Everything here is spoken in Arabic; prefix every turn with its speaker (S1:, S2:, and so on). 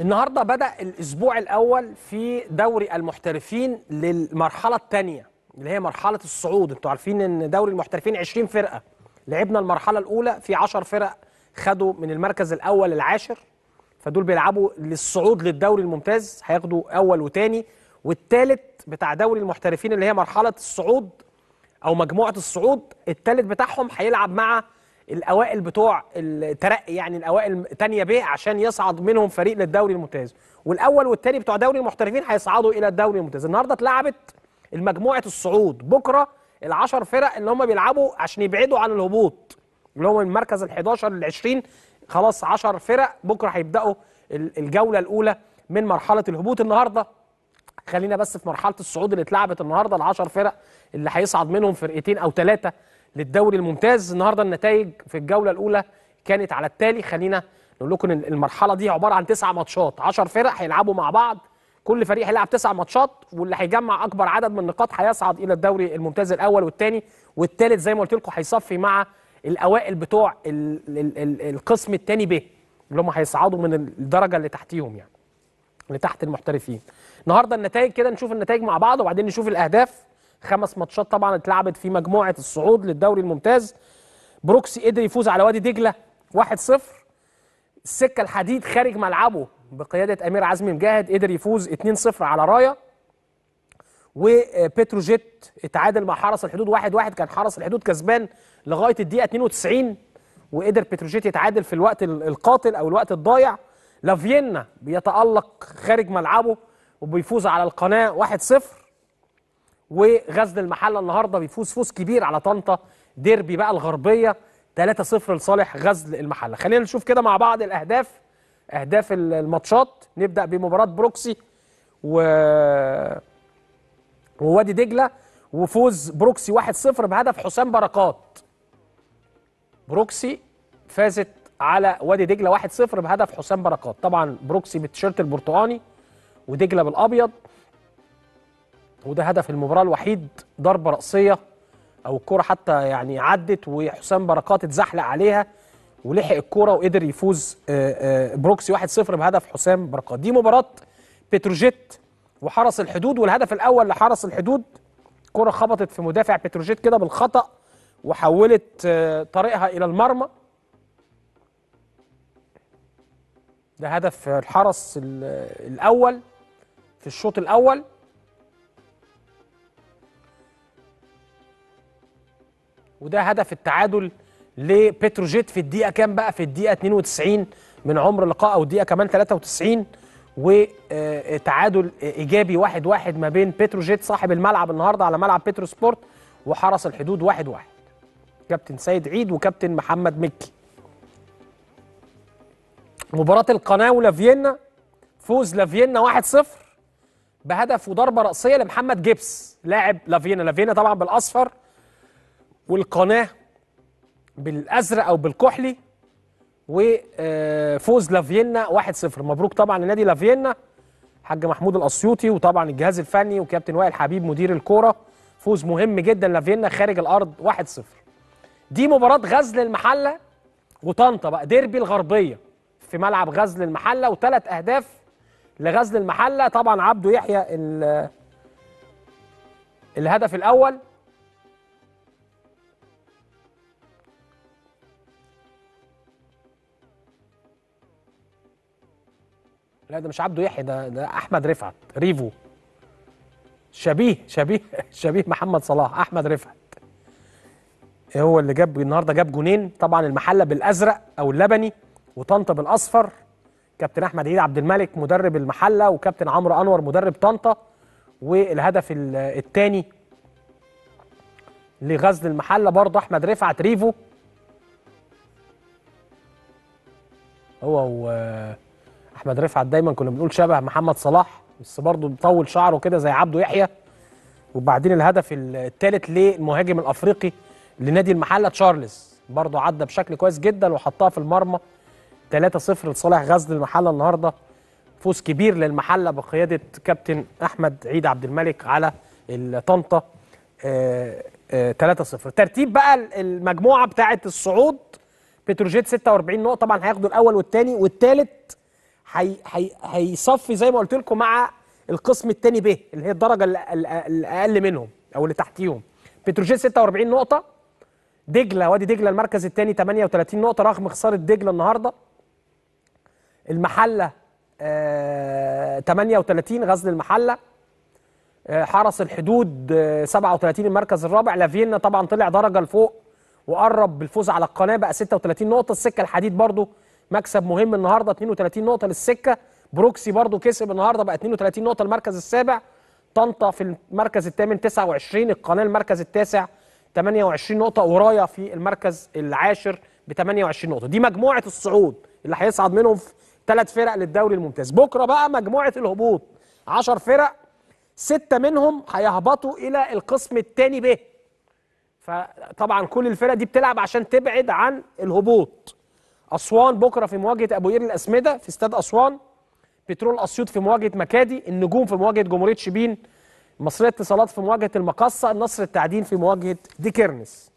S1: النهارده بدا الاسبوع الاول في دوري المحترفين للمرحله الثانيه اللي هي مرحله الصعود انتوا عارفين ان دوري المحترفين 20 فرقه لعبنا المرحله الاولى في 10 فرق خدوا من المركز الاول العاشر فدول بيلعبوا للصعود للدوري الممتاز هياخدوا اول وثاني والثالث بتاع دوري المحترفين اللي هي مرحله الصعود او مجموعه الصعود الثالث بتاعهم هيلعب مع الاوائل بتوع الترقي يعني الاوائل تانية ب عشان يصعد منهم فريق للدوري الممتاز والاول والتاني بتوع دوري المحترفين هيصعدوا الى الدوري الممتاز النهارده اتلعبت المجموعه الصعود بكره العشر فرق اللي هم بيلعبوا عشان يبعدوا عن الهبوط اللي هم من مركز ال11 لل20 خلاص 10 فرق بكره هيبداوا الجوله الاولى من مرحله الهبوط النهارده خلينا بس في مرحله الصعود اللي اتلعبت النهارده ال10 فرق اللي هيصعد منهم فرقتين او ثلاثه للدوري الممتاز النهارده النتائج في الجوله الاولى كانت على التالي خلينا نقول لكم ان المرحله دي عباره عن تسع ماتشات 10 فرق هيلعبوا مع بعض كل فريق هيلعب تسع ماتشات واللي هيجمع اكبر عدد من النقاط هيصعد الى الدوري الممتاز الاول والثاني والثالث زي ما قلت لكم هيصفي مع الاوائل بتوع القسم الثاني ب اللي هم هيصعدوا من الدرجه اللي تحتيهم يعني اللي تحت المحترفين النهارده النتائج كده نشوف النتائج مع بعض وبعدين نشوف الاهداف خمس ماتشات طبعا اتلعبت في مجموعه الصعود للدوري الممتاز بروكسي قدر يفوز على وادي دجله 1-0 السكه الحديد خارج ملعبه بقياده امير عزمي مجاهد قدر يفوز 2-0 على رايا وبتروجيت اتعادل مع حرس الحدود 1-1 كان حرس الحدود كسبان لغايه الدقيقه 92 وقدر بتروجيت يتعادل في الوقت القاتل او الوقت الضايع لافينا بيتالق خارج ملعبه وبيفوز على القناه 1-0 وغزل المحله النهارده بيفوز فوز كبير على طنطا ديربي بقى الغربيه 3-0 لصالح غزل المحله خلينا نشوف كده مع بعض الاهداف اهداف الماتشات نبدا بمباراه بروكسي و ووادي دجله وفوز بروكسي 1-0 بهدف حسام بركات بروكسي فازت على وادي دجله 1-0 بهدف حسام بركات طبعا بروكسي بالتيشيرت البرتقاني ودجله بالابيض وده هدف المباراه الوحيد ضربه راسيه او الكوره حتى يعني عدت وحسام بركات اتزحلق عليها ولحق الكوره وقدر يفوز آه، آه، بروكسي 1-0 بهدف حسام بركات دي مباراه بتروجيت وحرس الحدود والهدف الاول لحرس الحدود كره خبطت في مدافع بتروجيت كده بالخطا وحولت آه، طريقها الى المرمى ده هدف الحرس الاول في الشوط الاول وده هدف التعادل لبتروجيت في الدقيقه كام بقى في الدقيقه 92 من عمر اللقاء او الدقيقة كمان 93 وتعادل آه، ايجابي واحد واحد ما بين بتروجيت صاحب الملعب النهارده على ملعب بترو سبورت وحرس الحدود واحد واحد كابتن سيد عيد وكابتن محمد مكي مباراة القناة ولافيينا فوز لافيينا 1-0 بهدف وضربة رأسية لمحمد جيبس لاعب لافيينا لافيينا طبعا بالأصفر والقناه بالازرق او بالكحلي وفوز آه، لافيينا 1-0 مبروك طبعا لنادي لافيينا حاج محمود الاسيوطي وطبعا الجهاز الفني وكابتن وائل حبيب مدير الكوره فوز مهم جدا لافيينا خارج الارض 1-0 دي مباراه غزل المحله وطنطا بقى ديربي الغربيه في ملعب غزل المحله وثلاث اهداف لغزل المحله طبعا عبده يحيى الهدف الاول لا ده مش عبده يحيى ده ده احمد رفعت ريفو شبيه شبيه شبيه محمد صلاح احمد رفعت هو اللي جاب النهارده جاب جونين طبعا المحله بالازرق او اللبني وطنطا بالاصفر كابتن احمد عيد عبد الملك مدرب المحله وكابتن عمرو انور مدرب طنطا والهدف الثاني لغزل المحله برضه احمد رفعت ريفو هو و احمد رفعت دايما كنا بنقول شبه محمد صلاح بس برضه مطول شعره كده زي عبده يحيى وبعدين الهدف الثالث للمهاجم الافريقي لنادي المحله تشارلز برضه عدى بشكل كويس جدا وحطها في المرمى 3-0 لصالح غزل المحله النهارده فوز كبير للمحله بقياده كابتن احمد عيد عبد الملك على طنطا 3-0 آه، آه، ترتيب بقى المجموعه بتاعه الصعود بتروجيت 46 نقطه طبعا هياخدوا الاول والثاني والثالث هي هي هيصفي زي ما قلت لكم مع القسم الثاني ب اللي هي الدرجه الاقل منهم او اللي تحتيهم بتروجيت 46 نقطه دجله وادي دجله المركز الثاني 38 نقطه رغم خساره دجله النهارده المحله آه 38 غزل المحله آه حرس الحدود آه 37 المركز الرابع لافينا طبعا طلع درجه لفوق وقرب بالفوز على القناه بقى 36 نقطه السكه الحديد برضو مكسب مهم النهارده 32 نقطه للسكه بروكسي برضو كسب النهارده بقى 32 نقطه المركز السابع طنطا في المركز الثامن 29 القناه المركز التاسع 28 نقطه ورايا في المركز العاشر ب 28 نقطه دي مجموعه الصعود اللي هيصعد منهم في ثلاث فرق للدوري الممتاز بكره بقى مجموعه الهبوط 10 فرق سته منهم هيهبطوا الى القسم الثاني ب فطبعا كل الفرق دي بتلعب عشان تبعد عن الهبوط أسوان بكرة في مواجهة أبو قير الأسمدة في استاد أسوان بترول أسيوط في مواجهة مكادي النجوم في مواجهة جمهورية شبين مصرية اتصالات في مواجهة المقصة النصر التعدين في مواجهة ديكيرنس